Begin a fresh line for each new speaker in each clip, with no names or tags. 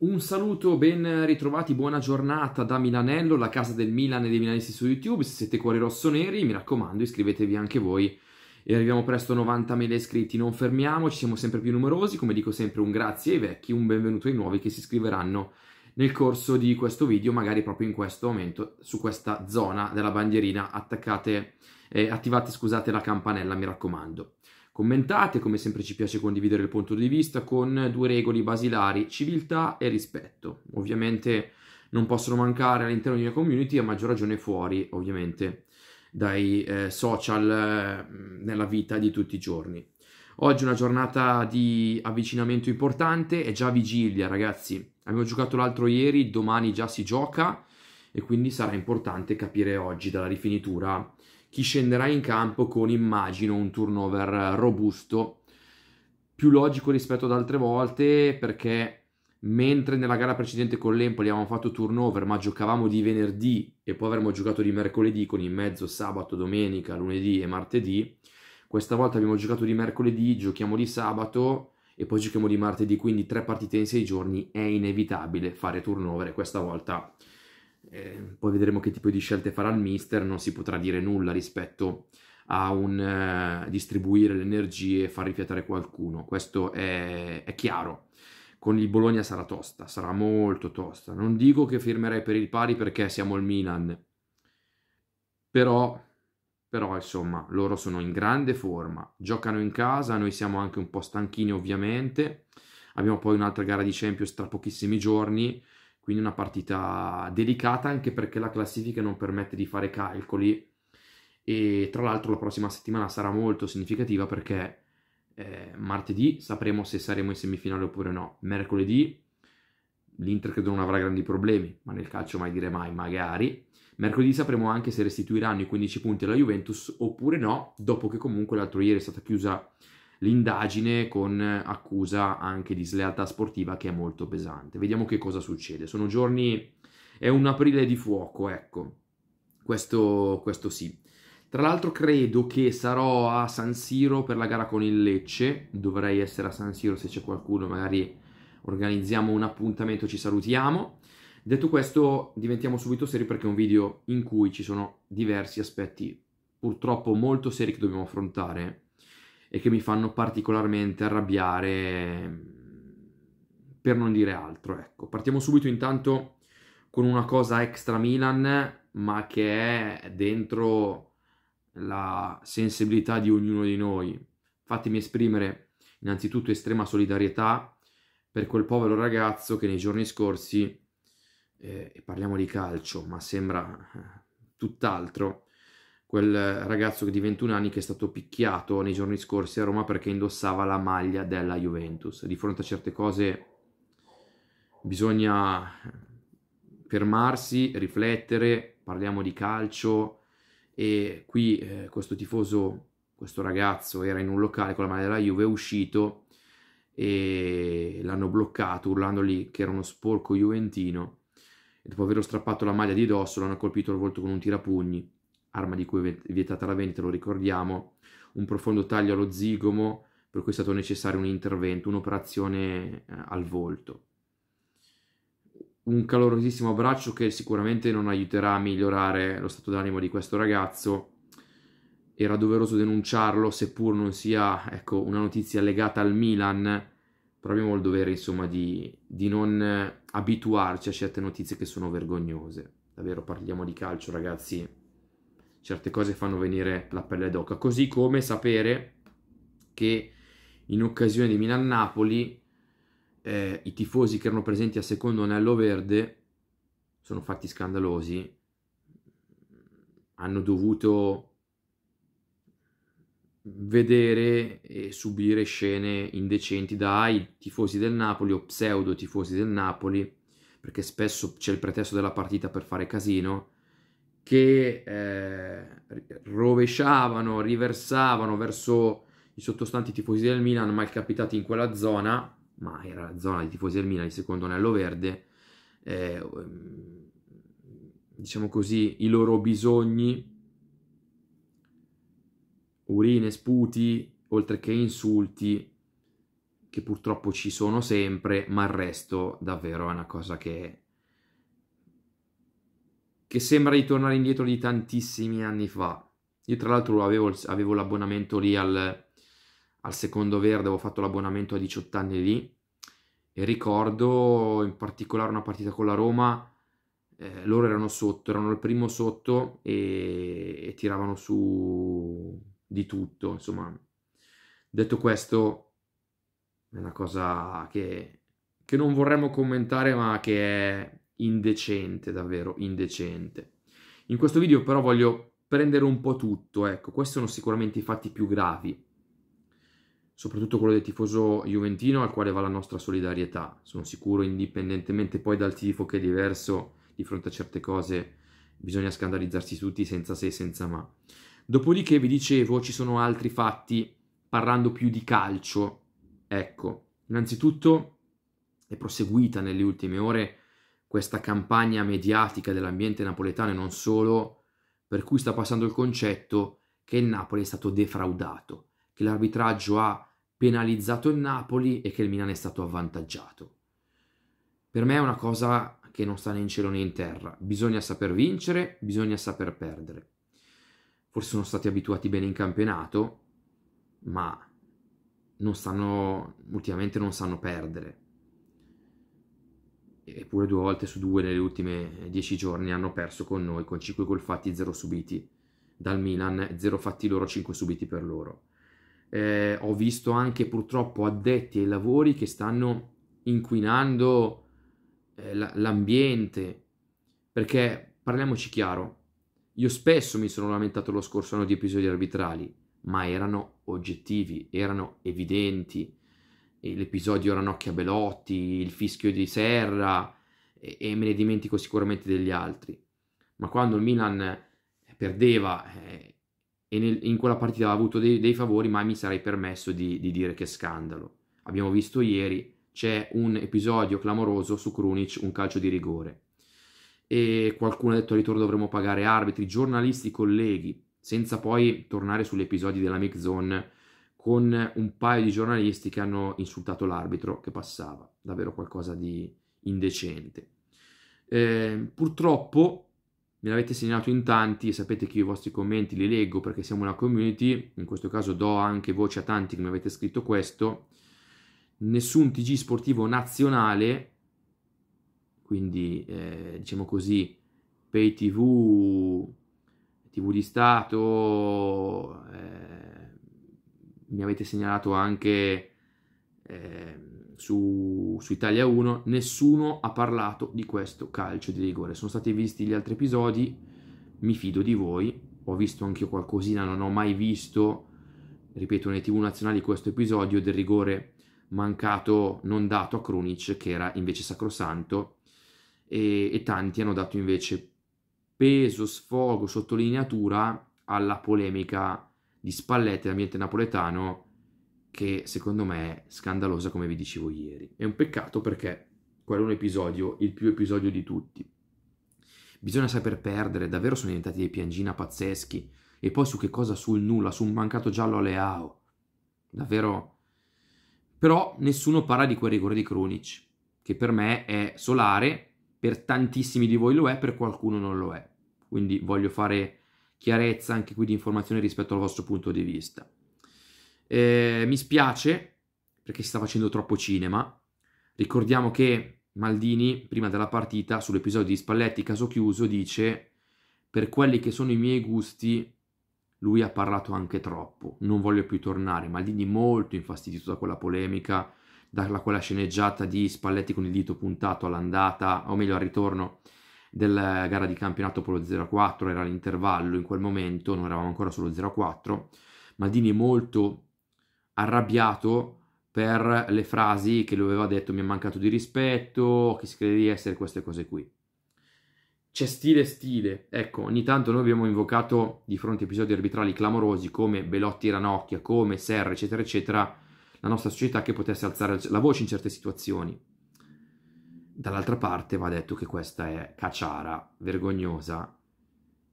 Un saluto, ben ritrovati, buona giornata da Milanello, la casa del Milan e dei milanisti su YouTube. Se siete cuori rossoneri, mi raccomando, iscrivetevi anche voi. E arriviamo presto a 90.000 iscritti, non fermiamoci, siamo sempre più numerosi. Come dico sempre, un grazie ai vecchi, un benvenuto ai nuovi che si iscriveranno nel corso di questo video, magari proprio in questo momento, su questa zona della bandierina. Attaccate, eh, attivate, scusate, la campanella, mi raccomando. Commentate, come sempre ci piace condividere il punto di vista con due regole basilari, civiltà e rispetto. Ovviamente non possono mancare all'interno di una community, a maggior ragione fuori, ovviamente, dai eh, social eh, nella vita di tutti i giorni. Oggi è una giornata di avvicinamento importante, è già vigilia ragazzi, abbiamo giocato l'altro ieri, domani già si gioca e quindi sarà importante capire oggi dalla rifinitura chi scenderà in campo con, immagino, un turnover robusto, più logico rispetto ad altre volte, perché mentre nella gara precedente con l'Empoli avevamo fatto turnover, ma giocavamo di venerdì e poi avremmo giocato di mercoledì con in mezzo sabato, domenica, lunedì e martedì, questa volta abbiamo giocato di mercoledì, giochiamo di sabato e poi giochiamo di martedì, quindi tre partite in sei giorni è inevitabile fare turnover e questa volta eh, poi vedremo che tipo di scelte farà il mister, non si potrà dire nulla rispetto a un eh, distribuire le energie e far rifiatare qualcuno, questo è, è chiaro. Con il Bologna sarà tosta, sarà molto tosta. Non dico che firmerei per il pari perché siamo il Milan, però però insomma loro sono in grande forma, giocano in casa, noi siamo anche un po' stanchini ovviamente, abbiamo poi un'altra gara di Champions tra pochissimi giorni, quindi una partita delicata anche perché la classifica non permette di fare calcoli e tra l'altro la prossima settimana sarà molto significativa perché eh, martedì sapremo se saremo in semifinale oppure no, mercoledì l'Inter credo non avrà grandi problemi, ma nel calcio mai dire mai, magari. Mercoledì sapremo anche se restituiranno i 15 punti alla Juventus oppure no, dopo che comunque l'altro ieri è stata chiusa l'indagine con accusa anche di slealtà sportiva che è molto pesante. Vediamo che cosa succede. Sono giorni, è un aprile di fuoco, ecco, questo, questo sì. Tra l'altro credo che sarò a San Siro per la gara con il Lecce, dovrei essere a San Siro se c'è qualcuno, magari organizziamo un appuntamento, ci salutiamo. Detto questo, diventiamo subito seri perché è un video in cui ci sono diversi aspetti purtroppo molto seri che dobbiamo affrontare e che mi fanno particolarmente arrabbiare per non dire altro, ecco. Partiamo subito intanto con una cosa extra Milan, ma che è dentro la sensibilità di ognuno di noi. Fatemi esprimere innanzitutto estrema solidarietà per quel povero ragazzo che nei giorni scorsi, eh, e parliamo di calcio, ma sembra eh, tutt'altro, quel ragazzo di 21 anni che è stato picchiato nei giorni scorsi a Roma perché indossava la maglia della Juventus. Di fronte a certe cose bisogna fermarsi, riflettere, parliamo di calcio e qui eh, questo tifoso, questo ragazzo era in un locale con la maglia della Juve, è uscito e l'hanno bloccato urlandogli che era uno sporco juventino dopo averlo strappato la maglia di dosso l'hanno colpito al volto con un tirapugni arma di cui è vietata la vendita, lo ricordiamo, un profondo taglio allo zigomo, per cui è stato necessario un intervento, un'operazione eh, al volto. Un calorosissimo abbraccio che sicuramente non aiuterà a migliorare lo stato d'animo di questo ragazzo. Era doveroso denunciarlo, seppur non sia ecco, una notizia legata al Milan, però abbiamo il dovere insomma di, di non abituarci a certe notizie che sono vergognose. Davvero parliamo di calcio, ragazzi certe cose fanno venire la pelle d'oca. Così come sapere che in occasione di Milan-Napoli eh, i tifosi che erano presenti al secondo anello verde sono fatti scandalosi, hanno dovuto vedere e subire scene indecenti dai tifosi del Napoli o pseudo tifosi del Napoli, perché spesso c'è il pretesto della partita per fare casino che eh, rovesciavano, riversavano verso i sottostanti tifosi del Milan, capitati in quella zona, ma era la zona di tifosi del Milan, il secondo anello verde, eh, ehm, diciamo così, i loro bisogni, urine, sputi, oltre che insulti, che purtroppo ci sono sempre, ma il resto davvero è una cosa che che sembra di tornare indietro di tantissimi anni fa. Io tra l'altro avevo, avevo l'abbonamento lì al, al, secondo verde, avevo fatto l'abbonamento a 18 anni lì e ricordo in particolare una partita con la Roma, eh, loro erano sotto, erano il primo sotto e, e tiravano su di tutto, insomma. Detto questo, è una cosa che, che non vorremmo commentare ma che è indecente, davvero indecente. In questo video però voglio prendere un po' tutto, ecco, questi sono sicuramente i fatti più gravi, soprattutto quello del tifoso juventino al quale va la nostra solidarietà, sono sicuro indipendentemente poi dal tifo che è diverso, di fronte a certe cose bisogna scandalizzarsi tutti senza se e senza ma. Dopodiché vi dicevo ci sono altri fatti parlando più di calcio, ecco, innanzitutto è proseguita nelle ultime ore questa campagna mediatica dell'ambiente napoletano e non solo, per cui sta passando il concetto che il Napoli è stato defraudato, che l'arbitraggio ha penalizzato il Napoli e che il Milan è stato avvantaggiato. Per me è una cosa che non sta né in cielo né in terra, bisogna saper vincere, bisogna saper perdere. Forse sono stati abituati bene in campionato, ma non stanno, ultimamente non sanno perdere, eppure due volte su due nelle ultime eh, dieci giorni hanno perso con noi con 5 gol fatti 0 subiti dal Milan, 0 fatti loro, 5 subiti per loro. Eh, ho visto anche purtroppo addetti ai lavori che stanno inquinando eh, l'ambiente, perché parliamoci chiaro, io spesso mi sono lamentato lo scorso anno di episodi arbitrali, ma erano oggettivi, erano evidenti, l'episodio Ranocchia Belotti, il fischio di Serra e, e, me ne dimentico sicuramente degli altri. Ma quando il Milan eh, perdeva eh, e nel, in quella partita aveva avuto dei, dei, favori, mai mi sarei permesso di, di dire che scandalo. Abbiamo visto ieri, c'è un episodio clamoroso su Krunic, un calcio di rigore. E qualcuno ha detto al ritorno dovremmo pagare arbitri, giornalisti, colleghi, senza poi tornare sugli episodi della Mix Zone con un paio di giornalisti che hanno insultato l'arbitro che passava, davvero qualcosa di indecente. Eh, purtroppo me l'avete segnalato in tanti, sapete che io i vostri commenti li leggo perché siamo una community, in questo caso do anche voce a tanti che mi avete scritto questo, nessun TG sportivo nazionale, quindi eh, diciamo così, pay TV, TV di Stato, eh, mi avete segnalato anche eh, su, su Italia 1, nessuno ha parlato di questo calcio di rigore. Sono stati visti gli altri episodi, mi fido di voi, ho visto anche io qualcosina, non ho mai visto, ripeto, nei tv nazionali questo episodio del rigore mancato non dato a Krunic, che era invece sacrosanto, e, e tanti hanno dato invece peso, sfogo, sottolineatura alla polemica di Spalletti l'ambiente napoletano che secondo me è scandalosa come vi dicevo ieri. È un peccato perché quello è un episodio, il più episodio di tutti. Bisogna saper perdere, davvero sono diventati dei piangina pazzeschi. E poi su che cosa? Sul nulla, su un mancato giallo a Leao. Davvero... Però nessuno parla di quel rigore di Krunic, che per me è solare, per tantissimi di voi lo è, per qualcuno non lo è. Quindi voglio fare chiarezza anche qui di informazione rispetto al vostro punto di vista. Eh, mi spiace perché si sta facendo troppo cinema. Ricordiamo che Maldini, prima della partita, sull'episodio di Spalletti, caso chiuso, dice per quelli che sono i miei gusti, lui ha parlato anche troppo, non voglio più tornare. Maldini molto infastidito da quella polemica, da quella sceneggiata di Spalletti con il dito puntato all'andata, o meglio al ritorno, della gara di campionato Polo 04, era l'intervallo in quel momento, non eravamo ancora sullo 04, Maldini è molto arrabbiato per le frasi che lui aveva detto mi è mancato di rispetto, che si crede di essere queste cose qui. C'è stile stile, ecco, ogni tanto noi abbiamo invocato di fronte a episodi arbitrali clamorosi come Belotti Ranocchia, come Serra, eccetera, eccetera, la nostra società che potesse alzare la voce in certe situazioni. Dall'altra parte va detto che questa è cacciara, vergognosa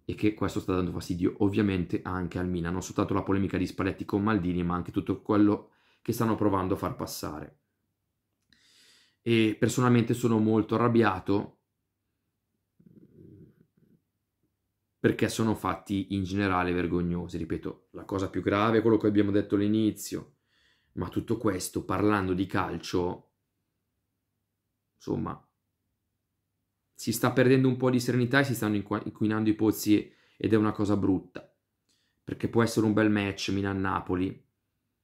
e che questo sta dando fastidio ovviamente anche al Milan, non soltanto la polemica di Spalletti con Maldini, ma anche tutto quello che stanno provando a far passare. E personalmente sono molto arrabbiato perché sono fatti in generale vergognosi, ripeto, la cosa più grave è quello che abbiamo detto all'inizio, ma tutto questo parlando di calcio insomma, si sta perdendo un po' di serenità e si stanno inquinando i pozzi ed è una cosa brutta. Perché può essere un bel match Milan-Napoli.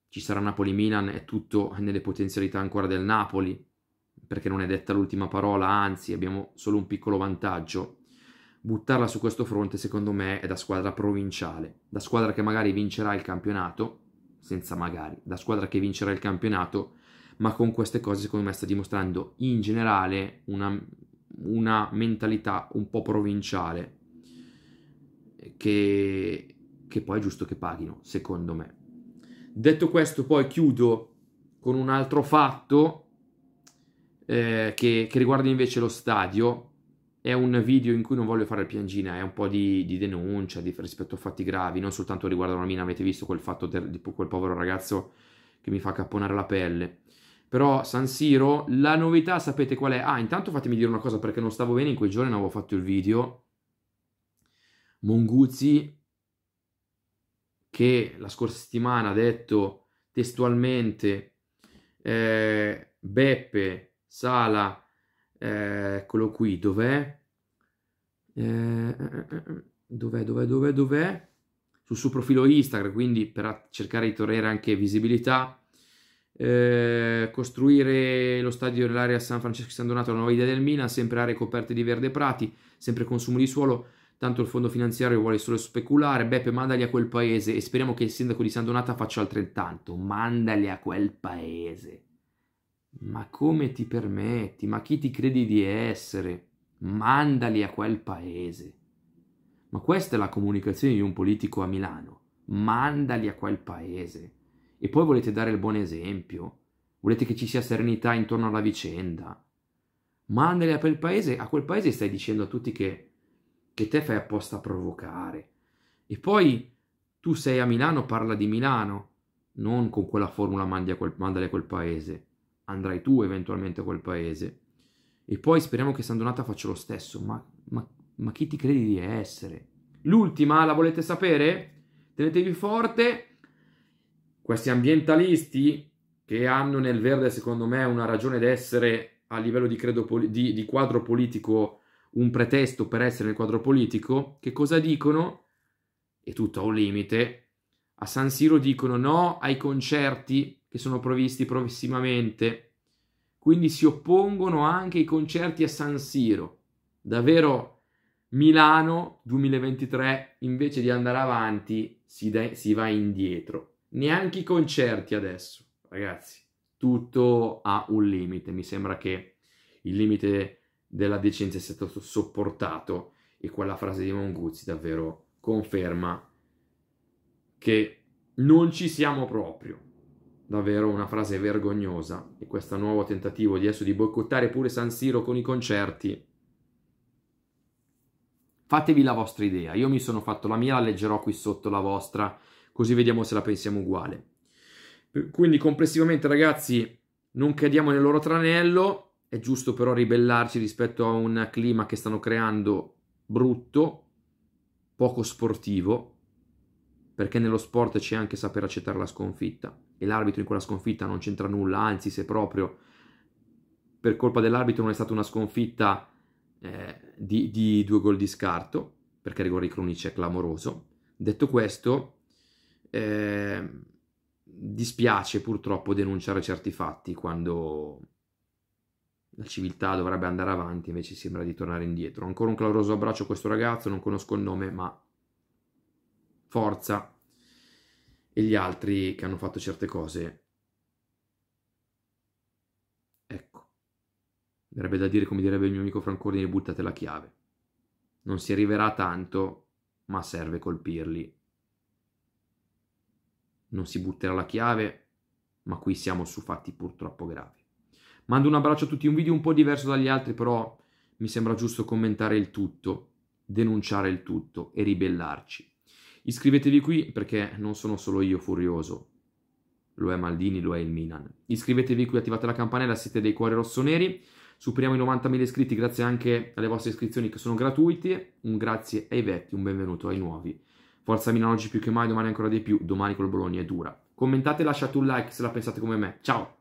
Ci sarà Napoli-Milan, è tutto nelle potenzialità ancora del Napoli, perché non è detta l'ultima parola, anzi abbiamo solo un piccolo vantaggio. Buttarla su questo fronte secondo me è da squadra provinciale, da squadra che magari vincerà il campionato, senza magari, da squadra che vincerà il campionato ma con queste cose secondo me sta dimostrando in generale una, una mentalità un po' provinciale che, che poi è giusto che paghino, secondo me. Detto questo, poi chiudo con un altro fatto eh, che, che, riguarda invece lo stadio. È un video in cui non voglio fare il piangina, è un po' di, di denuncia di, rispetto a fatti gravi, non soltanto riguardo la mina. Avete visto quel fatto di quel povero ragazzo che mi fa capponare la pelle. Però San Siro, la novità sapete qual è? Ah, intanto fatemi dire una cosa perché non stavo bene in quei giorni, non avevo fatto il video. Monguzzi, che la scorsa settimana ha detto testualmente eh, Beppe, Sala, eh, eccolo qui, dov'è? Eh, eh, eh dov'è, dov'è, dov'è, dov'è? Sul suo profilo Instagram, quindi per cercare di tornare anche visibilità eh, costruire lo stadio nell'area San Francesco di San Donato è una nuova idea del Milan, sempre aree coperte di verde prati, sempre consumo di suolo, tanto il fondo finanziario vuole solo speculare, Beppe mandali a quel paese e speriamo che il sindaco di San Donato faccia altrettanto, mandali a quel paese. Ma come ti permetti? Ma chi ti credi di essere? Mandali a quel paese. Ma questa è la comunicazione di un politico a Milano. Mandali a quel paese e poi volete dare il buon esempio, volete che ci sia serenità intorno alla vicenda. Ma a quel paese, a quel paese stai dicendo a tutti che, che te fai apposta a provocare. E poi tu sei a Milano, parla di Milano, non con quella formula mandi a quel, mandali a quel paese. Andrai tu eventualmente a quel paese. E poi speriamo che San Donato faccia lo stesso. Ma, ma, ma chi ti credi di essere? L'ultima la volete sapere? Tenetevi forte questi ambientalisti che hanno nel verde, secondo me, una ragione d'essere a livello di, credo, di, di quadro politico, un pretesto per essere nel quadro politico, che cosa dicono? È tutto a un limite. A San Siro dicono no ai concerti che sono previsti prossimamente, quindi si oppongono anche i concerti a San Siro. Davvero Milano 2023 invece di andare avanti si, de- si va indietro neanche i concerti adesso, ragazzi, tutto ha un limite, mi sembra che il limite della decenza sia stato sopportato e quella frase di Monguzzi davvero conferma che non ci siamo proprio. Davvero una frase vergognosa e questo nuovo tentativo di adesso di boicottare pure San Siro con i concerti. Fatevi la vostra idea, io mi sono fatto la mia, la leggerò qui sotto la vostra così vediamo se la pensiamo uguale. Quindi complessivamente ragazzi non cadiamo nel loro tranello, è giusto però ribellarci rispetto a un clima che stanno creando brutto, poco sportivo, perché nello sport c'è anche saper accettare la sconfitta e l'arbitro in quella sconfitta non c'entra nulla, anzi se proprio per colpa dell'arbitro non è stata una sconfitta eh, di, di due gol di scarto, perché rigore di Cronic è clamoroso. Detto questo, Ehm, dispiace purtroppo denunciare certi fatti quando la civiltà dovrebbe andare avanti, invece sembra di tornare indietro. Ancora un caloroso abbraccio a questo ragazzo, non conosco il nome, ma forza. E gli altri che hanno fatto certe cose. Ecco. Verrebbe da dire, come direbbe il mio amico Francordini, buttate la chiave. Non si arriverà tanto, ma serve colpirli non si butterà la chiave, ma qui siamo su fatti purtroppo gravi. Mando un abbraccio a tutti, un video un po' diverso dagli altri, però mi sembra giusto commentare il tutto, denunciare il tutto e ribellarci. Iscrivetevi qui perché non sono solo io furioso, lo è Maldini, lo è il Milan. Iscrivetevi qui, attivate la campanella, siete dei cuori rossoneri. Superiamo i 90.000 iscritti grazie anche alle vostre iscrizioni che sono gratuite. Un grazie ai vecchi, un benvenuto ai nuovi. Forza Milano oggi più che mai, domani ancora di più, domani col Bologna è dura. Commentate, e lasciate un like se la pensate come me. Ciao!